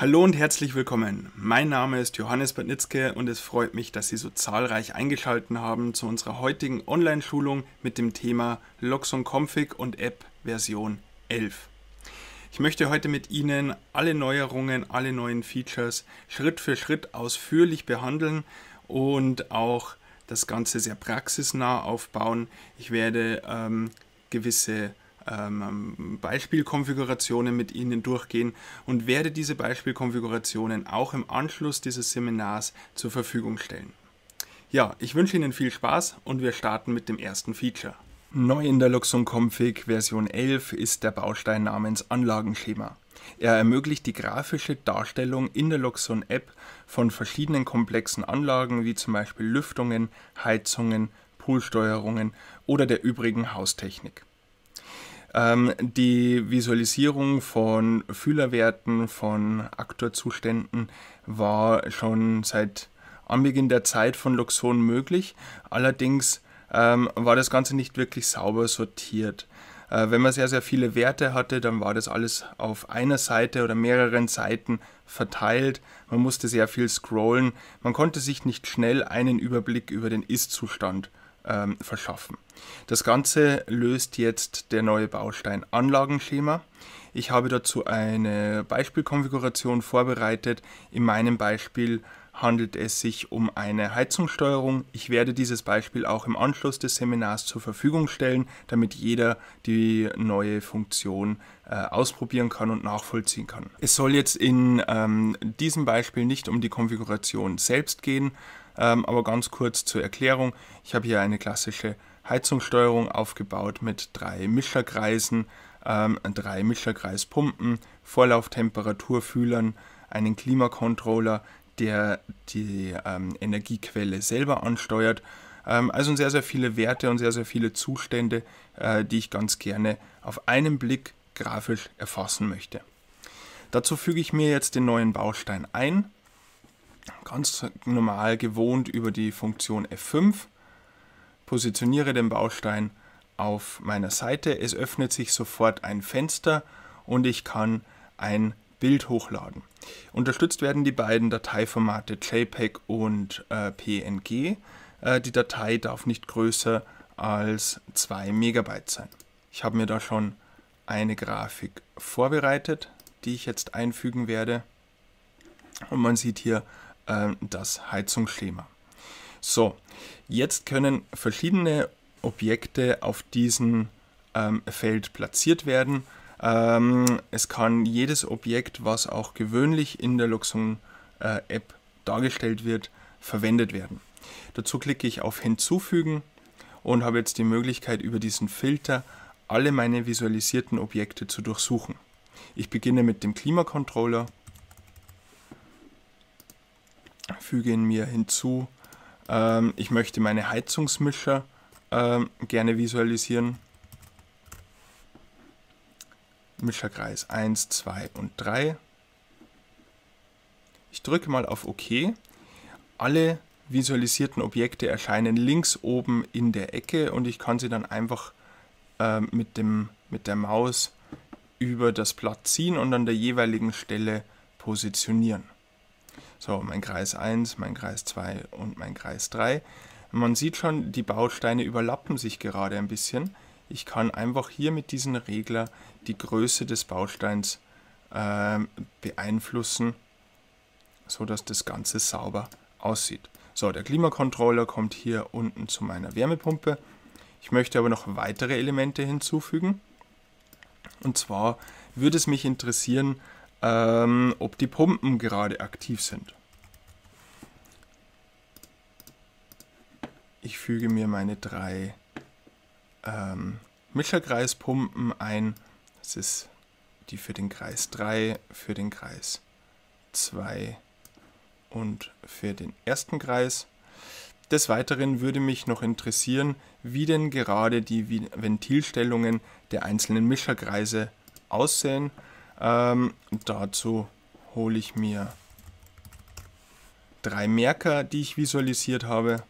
Hallo und herzlich willkommen. Mein Name ist Johannes Badnitzke und es freut mich, dass Sie so zahlreich eingeschaltet haben zu unserer heutigen Online-Schulung mit dem Thema Loxon Config und App Version 11. Ich möchte heute mit Ihnen alle Neuerungen, alle neuen Features Schritt für Schritt ausführlich behandeln und auch das Ganze sehr praxisnah aufbauen. Ich werde ähm, gewisse ähm, Beispielkonfigurationen mit Ihnen durchgehen und werde diese Beispielkonfigurationen auch im Anschluss dieses Seminars zur Verfügung stellen. Ja, ich wünsche Ihnen viel Spaß und wir starten mit dem ersten Feature. Neu in der Luxon Config Version 11 ist der Baustein namens Anlagenschema. Er ermöglicht die grafische Darstellung in der Luxon App von verschiedenen komplexen Anlagen wie zum Beispiel Lüftungen, Heizungen, Poolsteuerungen oder der übrigen Haustechnik. Ähm, die Visualisierung von Fühlerwerten, von Aktorzuständen war schon seit Anbeginn der Zeit von Luxon möglich. Allerdings ähm, war das Ganze nicht wirklich sauber sortiert. Äh, wenn man sehr, sehr viele Werte hatte, dann war das alles auf einer Seite oder mehreren Seiten verteilt. Man musste sehr viel scrollen. Man konnte sich nicht schnell einen Überblick über den Ist-Zustand ähm, verschaffen. Das Ganze löst jetzt der neue Baustein Anlagenschema. Ich habe dazu eine Beispielkonfiguration vorbereitet. In meinem Beispiel handelt es sich um eine Heizungssteuerung. Ich werde dieses Beispiel auch im Anschluss des Seminars zur Verfügung stellen, damit jeder die neue Funktion äh, ausprobieren kann und nachvollziehen kann. Es soll jetzt in ähm, diesem Beispiel nicht um die Konfiguration selbst gehen, ähm, aber ganz kurz zur Erklärung. Ich habe hier eine klassische Heizungssteuerung aufgebaut mit drei Mischerkreisen, ähm, drei Mischerkreispumpen, Vorlauftemperaturfühlern, einen Klimacontroller, der die ähm, Energiequelle selber ansteuert. Ähm, also sehr, sehr viele Werte und sehr, sehr viele Zustände, äh, die ich ganz gerne auf einen Blick grafisch erfassen möchte. Dazu füge ich mir jetzt den neuen Baustein ein ganz normal gewohnt über die Funktion F5. Positioniere den Baustein auf meiner Seite. Es öffnet sich sofort ein Fenster und ich kann ein Bild hochladen. Unterstützt werden die beiden Dateiformate JPEG und äh, PNG. Äh, die Datei darf nicht größer als 2 Megabyte sein. Ich habe mir da schon eine Grafik vorbereitet, die ich jetzt einfügen werde. Und man sieht hier ähm, das Heizungsschema. So, jetzt können verschiedene Objekte auf diesem ähm, Feld platziert werden. Ähm, es kann jedes Objekt, was auch gewöhnlich in der Luxon-App äh, dargestellt wird, verwendet werden. Dazu klicke ich auf Hinzufügen und habe jetzt die Möglichkeit, über diesen Filter alle meine visualisierten Objekte zu durchsuchen. Ich beginne mit dem Klimacontroller füge ihn mir hinzu. Ähm, ich möchte meine Heizungsmischer ähm, gerne visualisieren. Mischerkreis 1, 2 und 3. Ich drücke mal auf OK. Alle visualisierten Objekte erscheinen links oben in der Ecke und ich kann sie dann einfach äh, mit, dem, mit der Maus über das Blatt ziehen und an der jeweiligen Stelle positionieren. So, mein Kreis 1, mein Kreis 2 und mein Kreis 3. Man sieht schon, die Bausteine überlappen sich gerade ein bisschen. Ich kann einfach hier mit diesem Regler die Größe des Bausteins äh, beeinflussen, sodass das Ganze sauber aussieht. So, der Klimacontroller kommt hier unten zu meiner Wärmepumpe. Ich möchte aber noch weitere Elemente hinzufügen. Und zwar würde es mich interessieren, ähm, ob die Pumpen gerade aktiv sind. Ich füge mir meine drei ähm, Mittelkreispumpen ein. Das ist die für den Kreis 3, für den Kreis 2 und für den ersten Kreis. Des Weiteren würde mich noch interessieren, wie denn gerade die Ventilstellungen der einzelnen Mischerkreise aussehen. Ähm, dazu hole ich mir drei Merker, die ich visualisiert habe.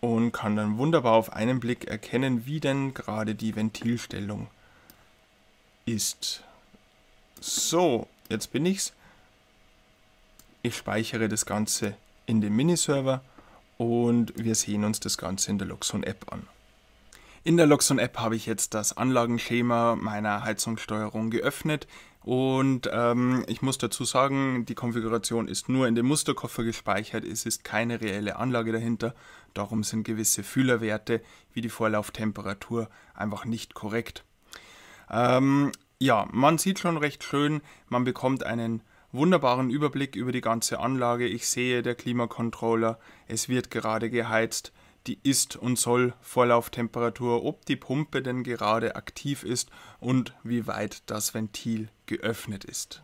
Und kann dann wunderbar auf einen Blick erkennen, wie denn gerade die Ventilstellung ist. So, jetzt bin ich's. Ich speichere das Ganze in dem Miniserver und wir sehen uns das Ganze in der Luxon App an. In der Luxon-App habe ich jetzt das Anlagenschema meiner Heizungssteuerung geöffnet und ähm, ich muss dazu sagen, die Konfiguration ist nur in dem Musterkoffer gespeichert, es ist keine reelle Anlage dahinter, darum sind gewisse Fühlerwerte wie die Vorlauftemperatur einfach nicht korrekt. Ähm, ja, man sieht schon recht schön, man bekommt einen wunderbaren Überblick über die ganze Anlage. Ich sehe der Klimacontroller, es wird gerade geheizt die ist und soll Vorlauftemperatur, ob die Pumpe denn gerade aktiv ist und wie weit das Ventil geöffnet ist.